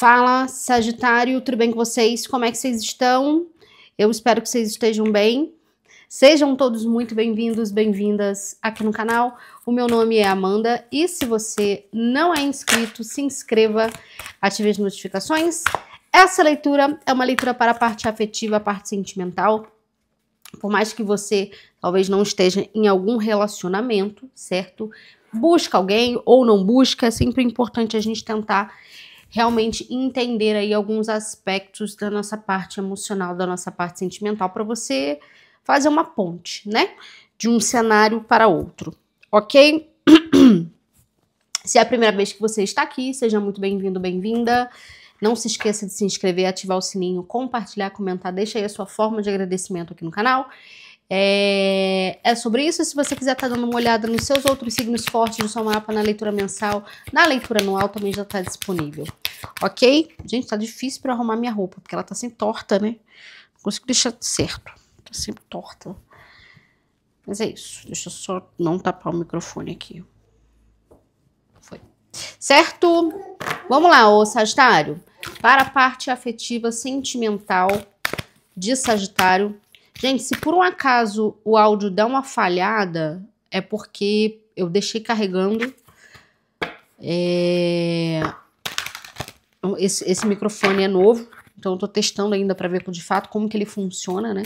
Fala, Sagitário, tudo bem com vocês? Como é que vocês estão? Eu espero que vocês estejam bem. Sejam todos muito bem-vindos, bem-vindas aqui no canal. O meu nome é Amanda e se você não é inscrito, se inscreva, ative as notificações. Essa leitura é uma leitura para a parte afetiva, a parte sentimental. Por mais que você talvez não esteja em algum relacionamento, certo? Busca alguém ou não busca, é sempre importante a gente tentar realmente entender aí alguns aspectos da nossa parte emocional, da nossa parte sentimental, para você fazer uma ponte, né? De um cenário para outro, ok? se é a primeira vez que você está aqui, seja muito bem-vindo, bem-vinda. Não se esqueça de se inscrever, ativar o sininho, compartilhar, comentar, deixa aí a sua forma de agradecimento aqui no canal. É, é sobre isso. Se você quiser estar tá dando uma olhada nos seus outros signos fortes do seu mapa na leitura mensal, na leitura anual também já está disponível. Ok? Gente, tá difícil para arrumar minha roupa, porque ela tá sempre torta, né? Não consigo deixar certo. Tá sempre torta. Mas é isso. Deixa eu só não tapar o microfone aqui. Foi. Certo? Vamos lá, ô Sagitário. Para a parte afetiva, sentimental de Sagitário, Gente, se por um acaso o áudio dá uma falhada, é porque eu deixei carregando. É... Esse, esse microfone é novo, então eu tô testando ainda para ver de fato como que ele funciona, né?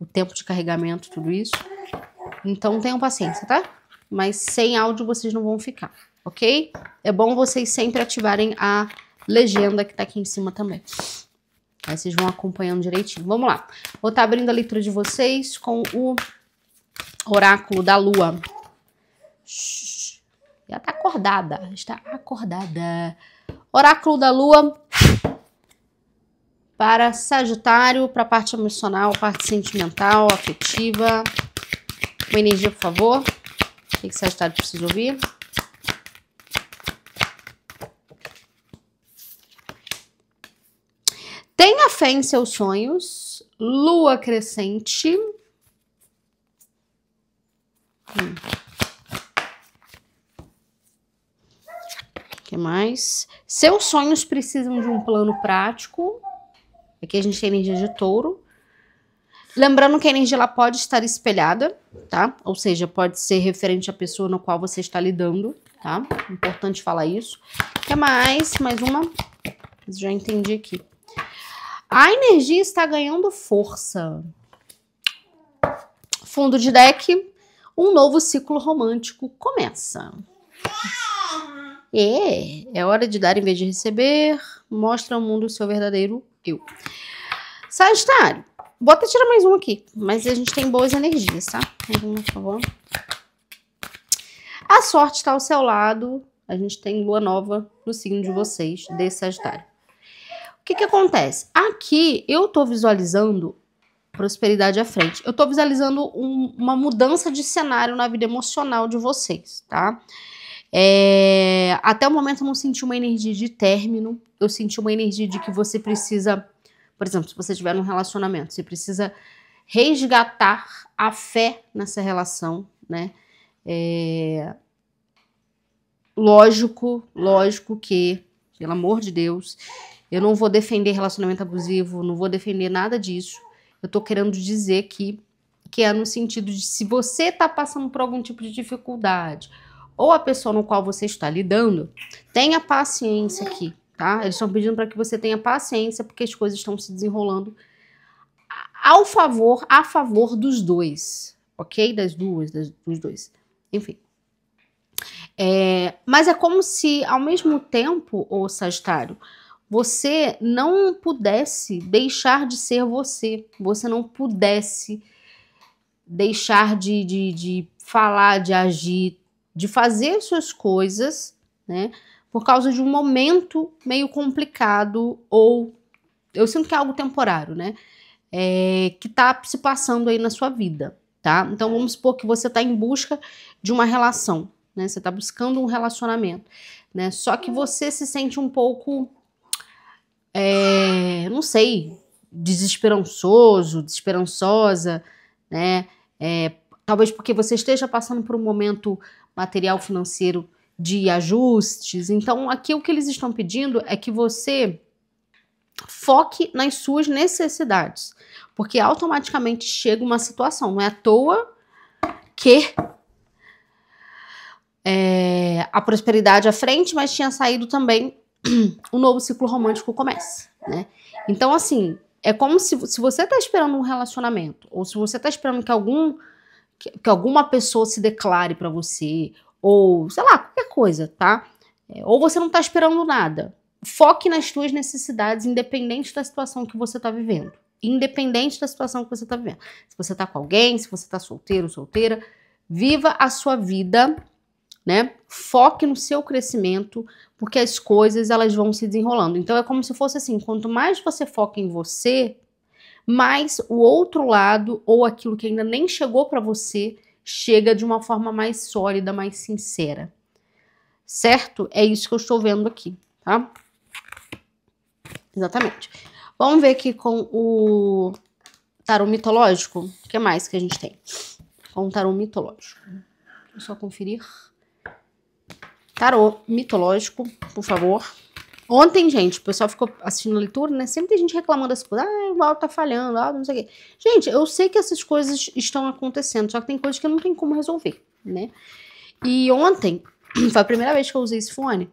O tempo de carregamento, tudo isso. Então tenham paciência, tá? Mas sem áudio vocês não vão ficar, ok? É bom vocês sempre ativarem a legenda que tá aqui em cima também. Aí vocês vão acompanhando direitinho. Vamos lá. Vou estar tá abrindo a leitura de vocês com o oráculo da lua. Shhh. Ela tá acordada. Está acordada. Oráculo da lua para Sagitário, para a parte emocional, parte sentimental, afetiva. Uma energia, por favor. O que, que Sagitário precisa ouvir? fé em seus sonhos, lua crescente. Hum. que mais? Seus sonhos precisam de um plano prático. Aqui a gente tem energia de touro. Lembrando que a energia ela pode estar espelhada, tá? Ou seja, pode ser referente à pessoa no qual você está lidando, tá? Importante falar isso. O que mais? Mais uma? Já entendi aqui. A energia está ganhando força. Fundo de deck, um novo ciclo romântico começa. É, é hora de dar em vez de receber. Mostra ao mundo o seu verdadeiro eu. Sagitário, bota tirar mais um aqui. Mas a gente tem boas energias, tá? um, por favor. A sorte está ao seu lado. A gente tem lua nova no signo de vocês, de Sagitário que, que acontece? Aqui eu estou visualizando prosperidade à frente. Eu estou visualizando um, uma mudança de cenário na vida emocional de vocês, tá? É, até o momento eu não senti uma energia de término, eu senti uma energia de que você precisa, por exemplo, se você tiver um relacionamento, você precisa resgatar a fé nessa relação, né? É, lógico, lógico que, pelo amor de Deus, eu não vou defender relacionamento abusivo, não vou defender nada disso. Eu tô querendo dizer que, que é no sentido de se você tá passando por algum tipo de dificuldade, ou a pessoa no qual você está lidando, tenha paciência aqui, tá? Eles estão pedindo para que você tenha paciência, porque as coisas estão se desenrolando ao favor, a favor dos dois, ok? Das duas, das, dos dois. Enfim. É, mas é como se, ao mesmo tempo, o Sagitário, você não pudesse deixar de ser você, você não pudesse deixar de, de, de falar, de agir, de fazer suas coisas, né? Por causa de um momento meio complicado ou eu sinto que é algo temporário, né? É, que tá se passando aí na sua vida, tá? Então vamos supor que você tá em busca de uma relação, né? Você tá buscando um relacionamento, né? Só que você se sente um pouco é, não sei, desesperançoso, desesperançosa, né? É, talvez porque você esteja passando por um momento material financeiro de ajustes. Então, aqui o que eles estão pedindo é que você foque nas suas necessidades, porque automaticamente chega uma situação, não é à toa que é, a prosperidade à frente, mas tinha saído também um novo ciclo romântico começa, né? Então, assim, é como se, se você está esperando um relacionamento, ou se você está esperando que algum que, que, alguma pessoa se declare para você, ou sei lá, qualquer coisa, tá? É, ou você não está esperando nada. Foque nas suas necessidades, independente da situação que você está vivendo. Independente da situação que você está vivendo. Se você está com alguém, se você está solteiro, solteira, viva a sua vida né? Foque no seu crescimento, porque as coisas elas vão se desenrolando. Então é como se fosse assim, quanto mais você foca em você, mais o outro lado ou aquilo que ainda nem chegou para você chega de uma forma mais sólida, mais sincera. Certo? É isso que eu estou vendo aqui, tá? Exatamente. Vamos ver aqui com o tarô mitológico. O que mais que a gente tem? Com o tarô mitológico. Vou só conferir tarô mitológico, por favor. Ontem, gente, o pessoal ficou assistindo a leitura, né? Sempre tem gente reclamando assim, ah, o áudio tá falhando, ah, não sei o quê. Gente, eu sei que essas coisas estão acontecendo, só que tem coisas que eu não tenho como resolver, né? E ontem, foi a primeira vez que eu usei esse fone.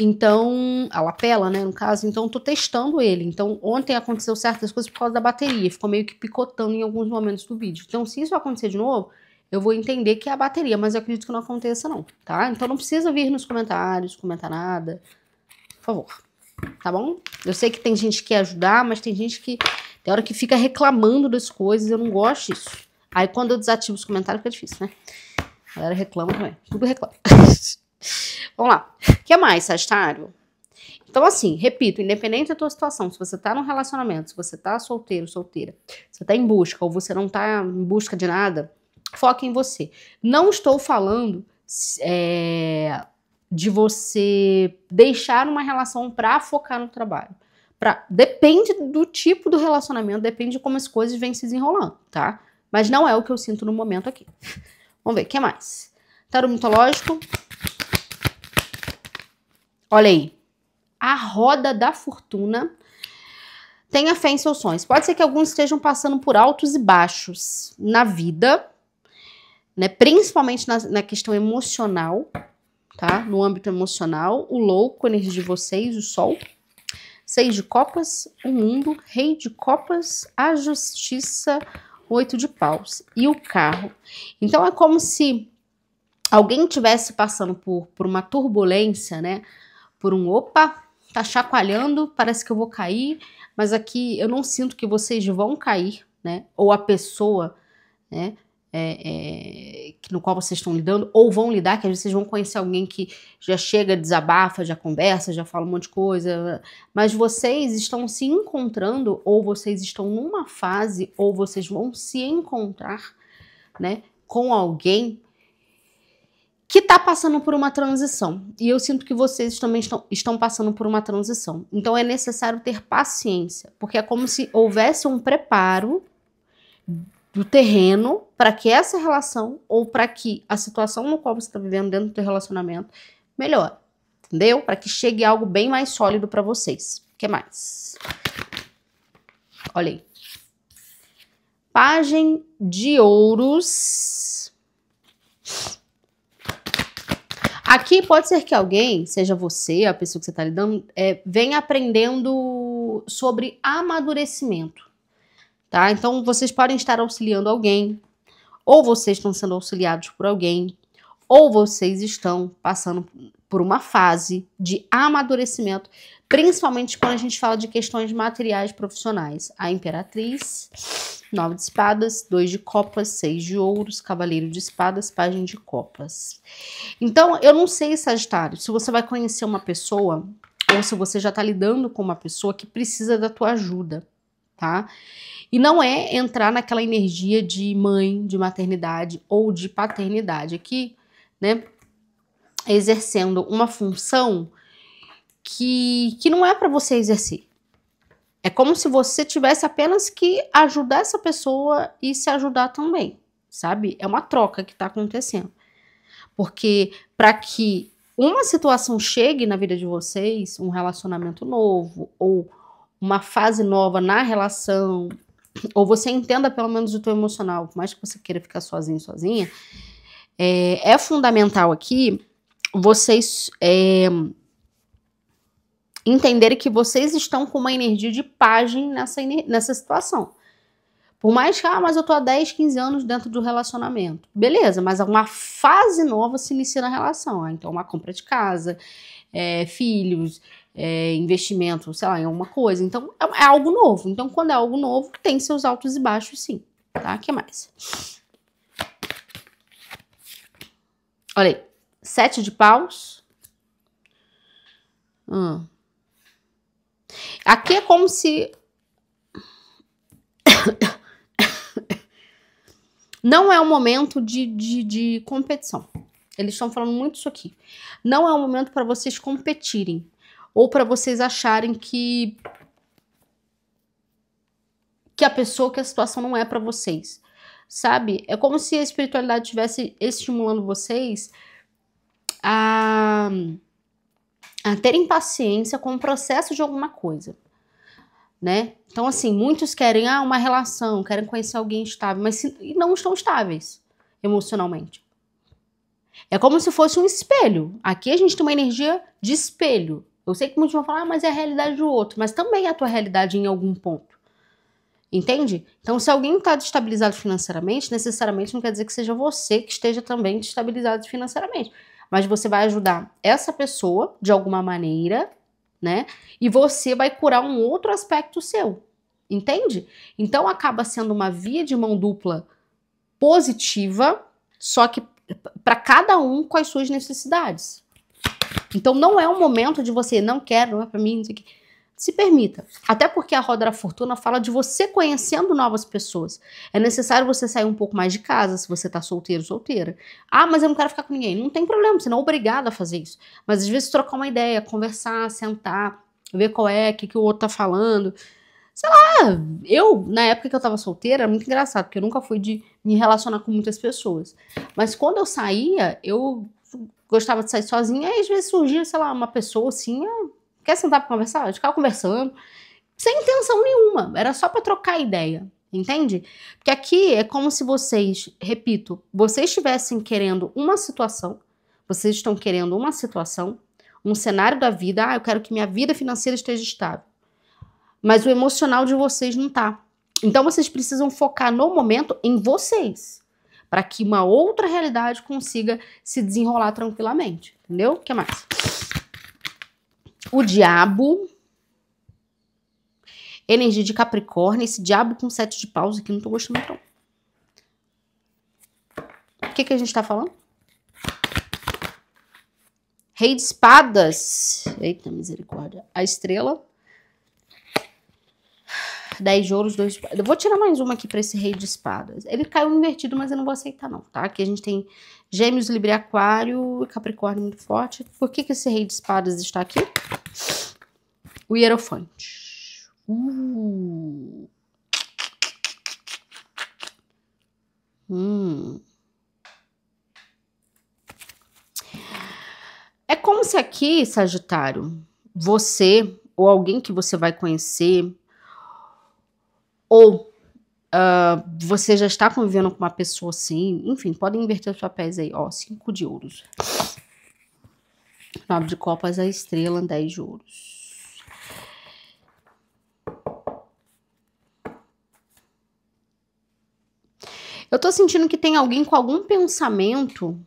Então, a lapela, né, no caso, então eu tô testando ele. Então, ontem aconteceu certas coisas por causa da bateria, ficou meio que picotando em alguns momentos do vídeo. Então, se isso acontecer de novo, eu vou entender que é a bateria, mas eu acredito que não aconteça não, tá? Então não precisa vir nos comentários, comentar nada, por favor, tá bom? Eu sei que tem gente que quer ajudar, mas tem gente que tem hora que fica reclamando das coisas, eu não gosto disso. Aí quando eu desativo os comentários fica difícil, né? A galera reclama também, tudo reclama. Vamos lá, o que mais, Sagitário? Então, assim, repito, independente da tua situação, se você tá num relacionamento, se você tá solteiro, solteira, se você tá em busca ou você não tá em busca de nada, Foque em você. Não estou falando é, de você deixar uma relação para focar no trabalho. Pra, depende do tipo do relacionamento, depende de como as coisas vêm se desenrolando, tá? Mas não é o que eu sinto no momento aqui. Vamos ver, o que mais? Tarot mitológico. Olha aí. A roda da fortuna. Tenha fé em seus sonhos. Pode ser que alguns estejam passando por altos e baixos na vida, né? Principalmente na, na questão emocional, tá? No âmbito emocional, o louco, energia de vocês, o sol. Seis de copas, o mundo, rei de copas, a justiça, oito de paus e o carro. Então é como se alguém estivesse passando por, por uma turbulência, né? Por um opa, tá chacoalhando, parece que eu vou cair, mas aqui eu não sinto que vocês vão cair, né? Ou a pessoa, né? é, é no qual vocês estão lidando, ou vão lidar, que às vezes vocês vão conhecer alguém que já chega, desabafa, já conversa, já fala um monte de coisa, mas vocês estão se encontrando, ou vocês estão numa fase, ou vocês vão se encontrar, né, com alguém que está passando por uma transição. E eu sinto que vocês também estão, estão passando por uma transição. Então é necessário ter paciência, porque é como se houvesse um preparo do terreno para que essa relação ou para que a situação no qual você está vivendo dentro do seu relacionamento melhore, entendeu? Para que chegue algo bem mais sólido para vocês. O que mais? Olha aí. Pagem de ouros. Aqui pode ser que alguém, seja você, a pessoa que você está lidando, é, venha aprendendo sobre amadurecimento tá? Então vocês podem estar auxiliando alguém, ou vocês estão sendo auxiliados por alguém, ou vocês estão passando por uma fase de amadurecimento, principalmente quando a gente fala de questões materiais profissionais. A Imperatriz, nove de espadas, dois de copas, seis de ouros, cavaleiro de espadas, página de copas. Então, eu não sei, Sagitário, se você vai conhecer uma pessoa ou se você já está lidando com uma pessoa que precisa da tua ajuda tá? E não é entrar naquela energia de mãe, de maternidade ou de paternidade aqui, né? Exercendo uma função que, que não é para você exercer. É como se você tivesse apenas que ajudar essa pessoa e se ajudar também, sabe? É uma troca que está acontecendo. Porque para que uma situação chegue na vida de vocês, um relacionamento novo ou uma fase nova na relação, ou você entenda pelo menos o teu emocional, por mais que você queira ficar sozinho, sozinha, é, é fundamental aqui vocês é, entenderem que vocês estão com uma energia de página nessa, nessa situação. Por mais que, ah, mas eu tô há 10, 15 anos dentro do relacionamento. Beleza, mas uma fase nova se inicia na relação. Ah, então, uma compra de casa, é, filhos, é, investimento, sei lá, em alguma coisa. Então, é, é, algo novo. Então, quando é algo novo, tem seus altos e baixos, sim. Tá? O que mais? Olha aí. Sete de paus. Hum. Aqui é como se... Não é um momento de, de, de competição. Eles estão falando muito isso aqui. Não é um momento para vocês competirem ou para vocês acharem que que a pessoa, que a situação não é para vocês. Sabe? É como se a espiritualidade estivesse estimulando vocês a a terem paciência com o processo de alguma coisa. Né? Então, assim, muitos querem ah, uma relação, querem conhecer alguém estável, mas se, não estão estáveis emocionalmente. É como se fosse um espelho. Aqui a gente tem uma energia de espelho. Eu sei que muitos vão falar, ah, mas é a realidade do outro, mas também é a tua realidade em algum ponto. Entende? Então, se alguém está destabilizado financeiramente, necessariamente não quer dizer que seja você que esteja também destabilizado financeiramente. Mas você vai ajudar essa pessoa de alguma maneira, né? E você vai curar um outro aspecto seu. Entende? Então, acaba sendo uma via de mão dupla positiva, só que eh, para cada um com as suas necessidades. Então não é um momento de você, não quero, não é para mim, não sei o que. Se permita. Até porque a roda da fortuna fala de você conhecendo novas pessoas. É necessário você sair um pouco mais de casa, se você tá solteiro, solteira. Ah, mas eu não quero ficar com ninguém. Não tem problema, você não é obrigado a fazer isso. Mas às vezes trocar uma ideia, conversar, sentar, ver qual é, o que, que o outro tá falando. Sei lá, eu, na época que eu tava solteira, era muito engraçado, porque eu nunca fui de me relacionar com muitas pessoas. Mas quando eu saía, eu gostava de sair sozinha, e às vezes surgia, sei lá, uma pessoa assim, ah, quer sentar para conversar? Eu ficava conversando, sem intenção nenhuma, era só para trocar ideia, entende? Porque aqui é como se vocês, repito, vocês estivessem querendo uma situação, vocês estão querendo uma situação, um cenário da vida, ah, eu quero que minha vida financeira esteja estável. Mas o emocional de vocês não tá. Então vocês precisam focar no momento em vocês para que uma outra realidade consiga se desenrolar tranquilamente, entendeu? O que mais? O diabo, energia de Capricórnio, esse diabo com sete de paus aqui, não tô gostando tão. O que que a gente tá falando? Rei de espadas. Eita, misericórdia. A estrela. 10 de ouros, 2 de... Eu vou tirar mais uma aqui pra esse rei de espadas. Ele caiu invertido, mas eu não vou aceitar não, tá? Aqui a gente tem gêmeos, libra aquário e capricórnio muito forte. Por que que esse rei de espadas está aqui? O hierofante. Uh. Hum. É como se aqui, Sagitário, você ou alguém que você vai conhecer ou uh, você já está convivendo com uma pessoa assim, enfim, podem inverter os papéis aí, ó, cinco de ouros. Nove de copas, a estrela, dez de ouros. Eu tô sentindo que tem alguém com algum pensamento.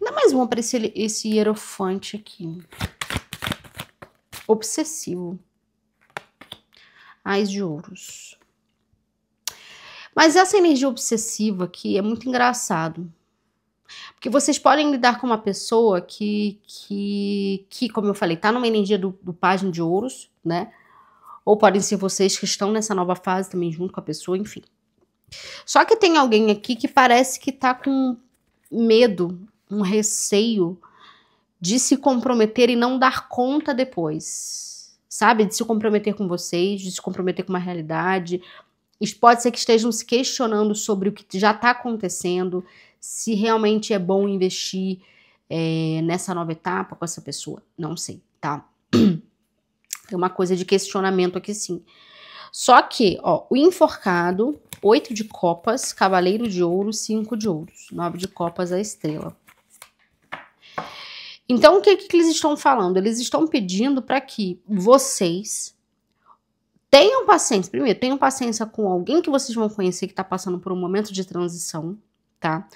Dá é mais uma aparecer esse, esse hierofante aqui obsessivo. Ais de ouros. Mas essa energia obsessiva aqui é muito engraçado. Porque vocês podem lidar com uma pessoa que, que, que como eu falei, tá numa energia do, do página de ouros, né? Ou podem ser vocês que estão nessa nova fase também junto com a pessoa, enfim. Só que tem alguém aqui que parece que tá com medo, um receio de se comprometer e não dar conta depois. Sabe? De se comprometer com vocês, de se comprometer com uma realidade. Pode ser que estejam se questionando sobre o que já está acontecendo, se realmente é bom investir é, nessa nova etapa com essa pessoa. Não sei, tá? Tem é uma coisa de questionamento aqui, sim. Só que, ó, o enforcado, oito de copas, cavaleiro de ouro, cinco de ouros, nove de copas, a estrela. Então, o que, que eles estão falando? Eles estão pedindo para que vocês tenham paciência. Primeiro, tenham paciência com alguém que vocês vão conhecer que está passando por um momento de transição, tá?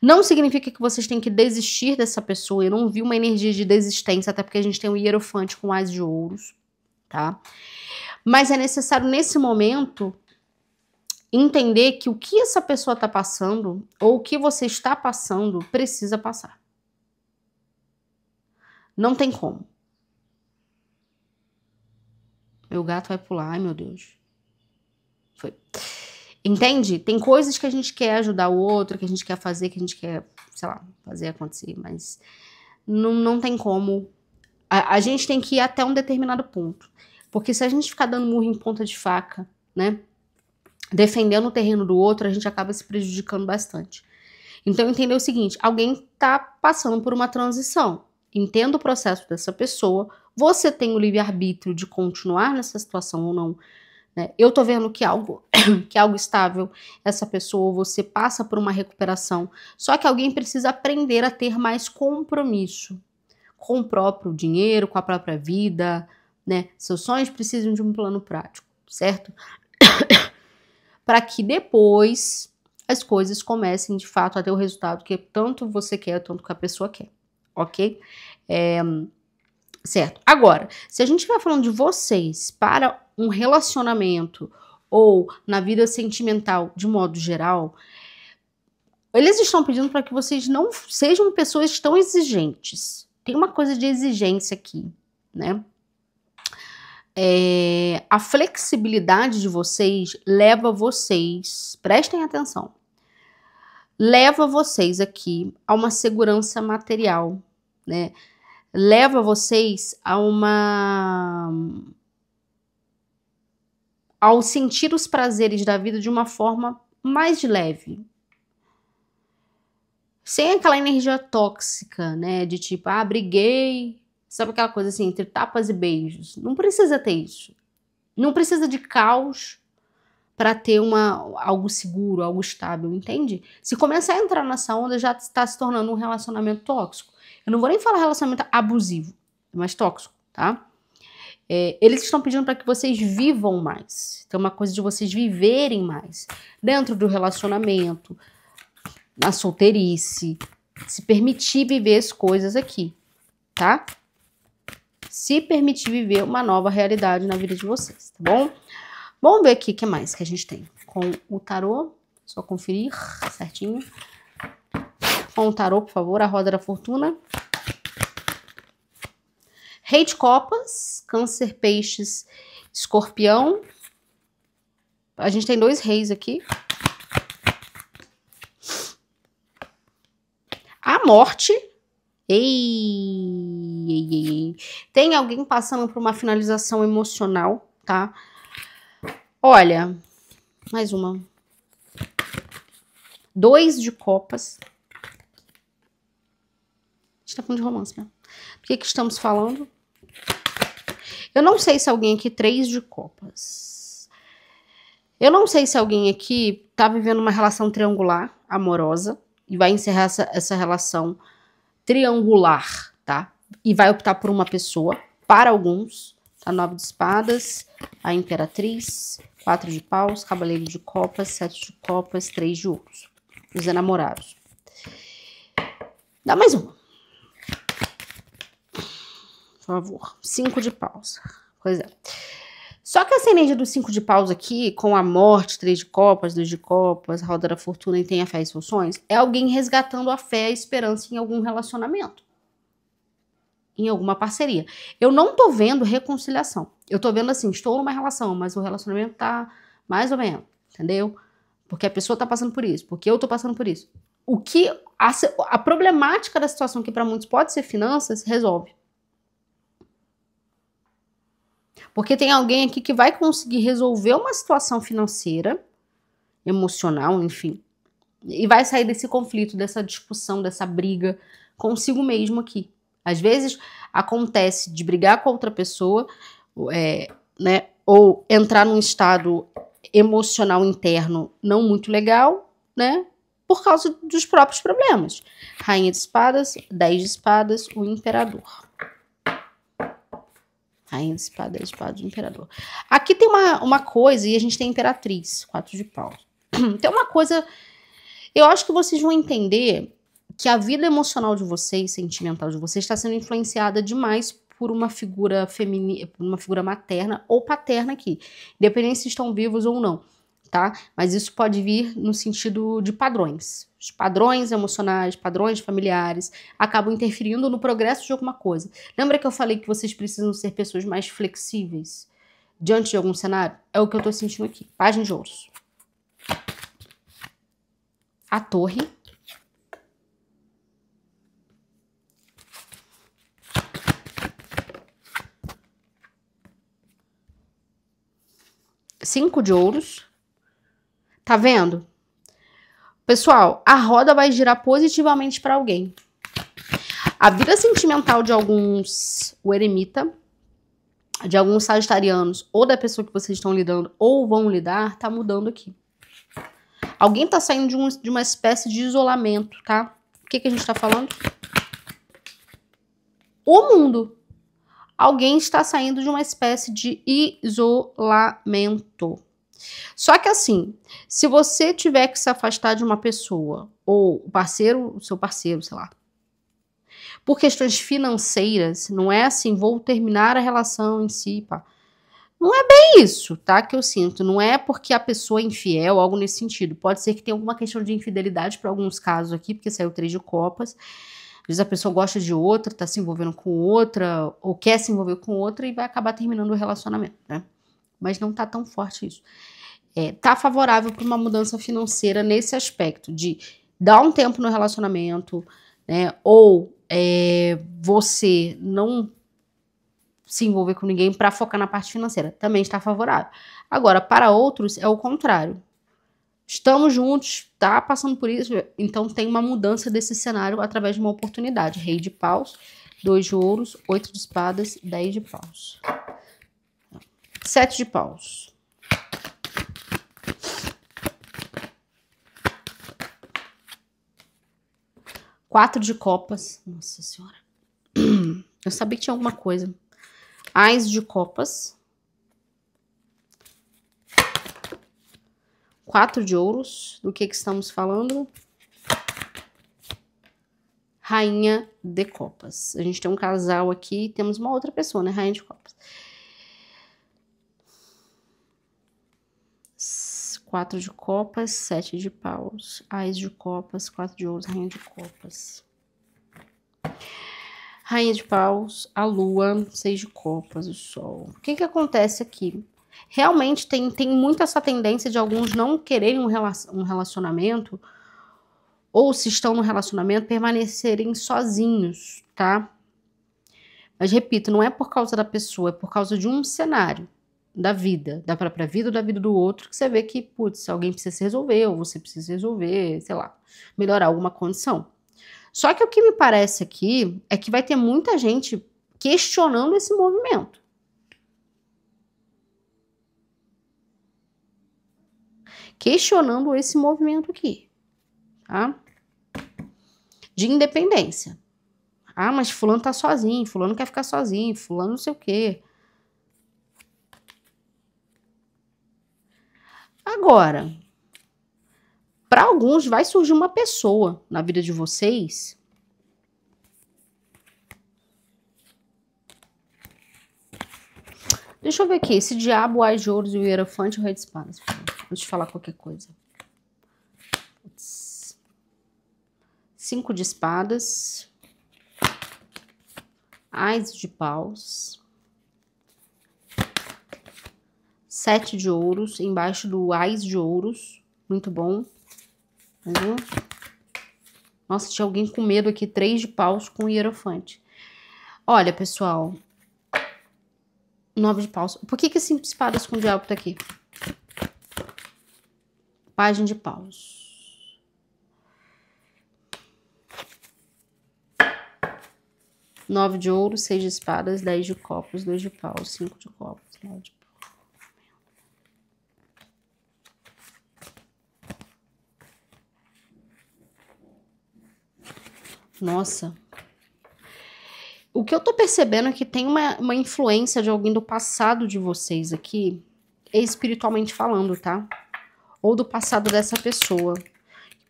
Não significa que vocês têm que desistir dessa pessoa. Eu não vi uma energia de desistência, até porque a gente tem um hierofante com as de ouros, tá? Mas é necessário, nesse momento, entender que o que essa pessoa está passando, ou o que você está passando, precisa passar. Não tem como. Meu gato vai pular, ai meu Deus. Foi. Entende? Tem coisas que a gente quer ajudar o outro, que a gente quer fazer, que a gente quer, sei lá, fazer acontecer, mas não, não tem como. A, a gente tem que ir até um determinado ponto. Porque se a gente ficar dando murro em ponta de faca, né? Defendendo o terreno do outro, a gente acaba se prejudicando bastante. Então, entender o seguinte: alguém está passando por uma transição entenda o processo dessa pessoa, você tem o livre-arbítrio de continuar nessa situação ou não. Né? Eu tô vendo que algo que algo estável, essa pessoa, você passa por uma recuperação. Só que alguém precisa aprender a ter mais compromisso com o próprio dinheiro, com a própria vida, né? Seus sonhos precisam de um plano prático, certo? Para que depois as coisas comecem de fato a ter o resultado que tanto você quer, tanto que a pessoa quer ok? É, certo. Agora, se a gente estiver falando de vocês para um relacionamento ou na vida sentimental de modo geral, eles estão pedindo para que vocês não sejam pessoas tão exigentes. Tem uma coisa de exigência aqui, né? É, a flexibilidade de vocês leva vocês, prestem atenção, leva vocês aqui a uma segurança material né, leva vocês a uma ao sentir os prazeres da vida de uma forma mais leve. Sem aquela energia tóxica, né? De tipo, ah, briguei. Sabe aquela coisa assim, entre tapas e beijos. Não precisa ter isso. Não precisa de caos para ter uma, algo seguro, algo estável, entende? Se começar a entrar nessa onda, já está se tornando um relacionamento tóxico. Eu não vou nem falar relacionamento abusivo, é mais tóxico, tá? É, eles estão pedindo para que vocês vivam mais. Então, é uma coisa de vocês viverem mais dentro do relacionamento, na solteirice, se permitir viver as coisas aqui, tá? Se permitir viver uma nova realidade na vida de vocês, tá bom? Vamos ver aqui o que mais que a gente tem com o tarô. Só conferir certinho. Com tarô, por favor, a roda da fortuna. Rei de copas, câncer, peixes, escorpião. A gente tem dois reis aqui. A morte. Ei, ei, ei. Tem alguém passando por uma finalização emocional, tá? Olha, mais uma. Dois de copas. A gente tá falando de romance mesmo. O que, que estamos falando? Eu não sei se alguém aqui, três de copas. Eu não sei se alguém aqui tá vivendo uma relação triangular, amorosa, e vai encerrar essa, essa relação triangular, tá? E vai optar por uma pessoa, para alguns, a tá? nove de espadas, a imperatriz, quatro de paus, cavaleiro de copas, sete de copas, três de ouros. Os enamorados. Dá mais uma por favor. Cinco de paus. Pois é. Só que essa energia dos cinco de paus aqui, com a morte, três de copas, dois de copas, roda da fortuna e tem a fé e funções, é alguém resgatando a fé e a esperança em algum relacionamento. Em alguma parceria. Eu não tô vendo reconciliação. Eu tô vendo assim, estou numa relação, mas o relacionamento tá mais ou menos, entendeu? Porque a pessoa tá passando por isso, porque eu tô passando por isso. O que a, a problemática da situação que para muitos pode ser finanças resolve. Porque tem alguém aqui que vai conseguir resolver uma situação financeira, emocional, enfim, e vai sair desse conflito, dessa discussão, dessa briga consigo mesmo aqui. Às vezes acontece de brigar com outra pessoa, é, né, ou entrar num estado emocional interno não muito legal, né, por causa dos próprios problemas. Rainha de espadas, dez de espadas, o imperador. Rainha de espada, espada do imperador. Aqui tem uma, uma coisa, e a gente tem imperatriz, quatro de pau. Tem uma coisa, eu acho que vocês vão entender que a vida emocional de vocês, sentimental de vocês, está sendo influenciada demais por uma figura feminina, uma figura materna ou paterna aqui, independente se estão vivos ou não tá? Mas isso pode vir no sentido de padrões. Os padrões emocionais, padrões familiares acabam interferindo no progresso de alguma coisa. Lembra que eu falei que vocês precisam ser pessoas mais flexíveis diante de algum cenário? É o que eu tô sentindo aqui. Página de ouros. A torre. Cinco de ouros. Tá vendo? Pessoal, a roda vai girar positivamente para alguém. A vida sentimental de alguns, o eremita, de alguns sagitarianos, ou da pessoa que vocês estão lidando, ou vão lidar, tá mudando aqui. Alguém tá saindo de, um, de uma espécie de isolamento, tá? O que, que a gente tá falando? O mundo. Alguém está saindo de uma espécie de isolamento. Só que assim, se você tiver que se afastar de uma pessoa, ou o parceiro, o seu parceiro, sei lá, por questões financeiras, não é assim, vou terminar a relação em si, pá. Não é bem isso, tá? Que eu sinto. Não é porque a pessoa é infiel, algo nesse sentido. Pode ser que tenha alguma questão de infidelidade para alguns casos aqui, porque saiu três de copas. Às vezes a pessoa gosta de outra, tá se envolvendo com outra, ou quer se envolver com outra e vai acabar terminando o relacionamento, né? Mas não tá tão forte isso está é, tá favorável para uma mudança financeira nesse aspecto de dar um tempo no relacionamento, né? Ou é, você não se envolver com ninguém para focar na parte financeira, também está favorável. Agora, para outros é o contrário. Estamos juntos, tá passando por isso, então tem uma mudança desse cenário através de uma oportunidade. Rei de paus, dois de ouros, oito de espadas, dez de paus. Sete de paus. Quatro de copas. Nossa senhora. Eu sabia que tinha alguma coisa. Ais de copas. Quatro de ouros. Do que, que estamos falando? Rainha de copas. A gente tem um casal aqui. Temos uma outra pessoa, né? Rainha de copas. quatro de copas, sete de paus, ais de copas, quatro de ouros, rainha de copas. Rainha de paus, a lua, seis de copas, o sol. O que que acontece aqui? Realmente tem, tem muita essa tendência de alguns não quererem um, rela um relacionamento, ou se estão no relacionamento, permanecerem sozinhos, tá? Mas repito, não é por causa da pessoa, é por causa de um cenário da vida, da própria vida ou da vida do outro, que você vê que, putz, alguém precisa se resolver, ou você precisa resolver, sei lá, melhorar alguma condição. Só que o que me parece aqui é que vai ter muita gente questionando esse movimento. Questionando esse movimento aqui, tá? De independência. Ah, mas fulano tá sozinho, fulano quer ficar sozinho, fulano não sei o quê. Agora, para alguns vai surgir uma pessoa na vida de vocês Deixa eu ver aqui. Esse diabo, o de Ouros e o Hierofante, o Rei de Espadas. Antes te falar qualquer coisa. Cinco de espadas. Ais de paus. sete de ouros, embaixo do ás de ouros, muito bom. Entendeu? Nossa, tinha alguém com medo aqui, três de paus com hierofante. Olha, pessoal, nove de paus. Por que que esse espadas com diabo tá aqui? Página de paus. Nove de ouro, seis de espadas, dez de copos, dois de paus, cinco de copos, nove de paus. Nossa. O que eu tô percebendo é que tem uma, uma influência de alguém do passado de vocês aqui, espiritualmente falando, tá? Ou do passado dessa pessoa.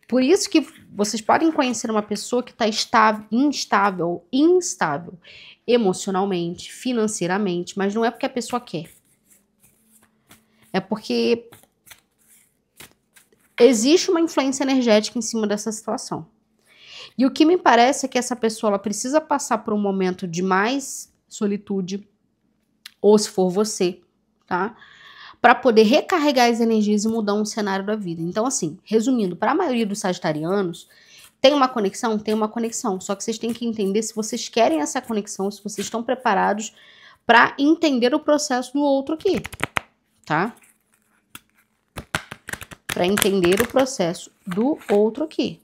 Por isso que vocês podem conhecer uma pessoa que tá está instável, instável, emocionalmente, financeiramente, mas não é porque a pessoa quer. É porque existe uma influência energética em cima dessa situação. E o que me parece é que essa pessoa precisa passar por um momento de mais solitude, ou se for você, tá? para poder recarregar as energias e mudar um cenário da vida. Então, assim, resumindo, para a maioria dos sagitarianos, tem uma conexão? Tem uma conexão. Só que vocês têm que entender se vocês querem essa conexão, se vocês estão preparados para entender o processo do outro aqui, tá? Para entender o processo do outro aqui.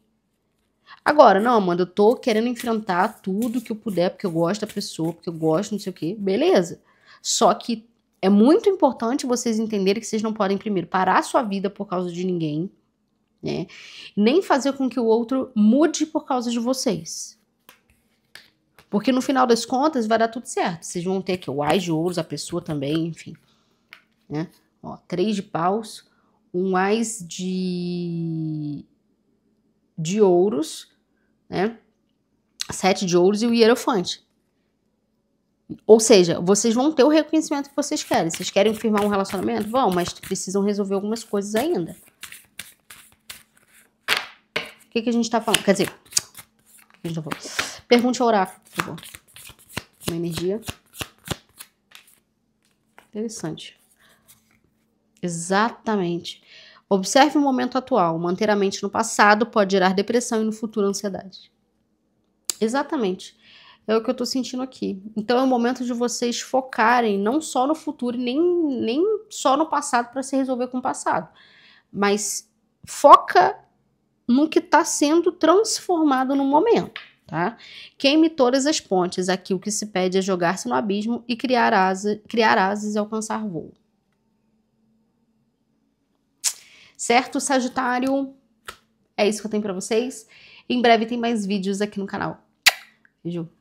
Agora, não, Amanda, eu tô querendo enfrentar tudo que eu puder, porque eu gosto da pessoa, porque eu gosto, não sei o quê. Beleza. Só que é muito importante vocês entenderem que vocês não podem, primeiro, parar a sua vida por causa de ninguém, né? Nem fazer com que o outro mude por causa de vocês. Porque no final das contas vai dar tudo certo. Vocês vão ter aqui o as de ouros, a pessoa também, enfim. Né? Ó, três de paus, um as de, de ouros né? Sete de ouros e o hierofante. Ou seja, vocês vão ter o reconhecimento que vocês querem. Vocês querem firmar um relacionamento? Vão, mas precisam resolver algumas coisas ainda. O que, que a gente tá falando? Quer dizer, a gente tá falando? pergunte ao oráculo, por favor. Uma energia. Interessante. Exatamente. Observe o momento atual. Manter a mente no passado pode gerar depressão e no futuro ansiedade. Exatamente. É o que eu tô sentindo aqui. Então é o momento de vocês focarem não só no futuro, nem, nem só no passado para se resolver com o passado, mas foca no que está sendo transformado no momento. Tá? Queime todas as pontes, aqui o que se pede é jogar-se no abismo e criar, asa, criar asas e alcançar voo. certo, Sagitário? É isso que eu tenho para vocês. Em breve tem mais vídeos aqui no canal. Beijo.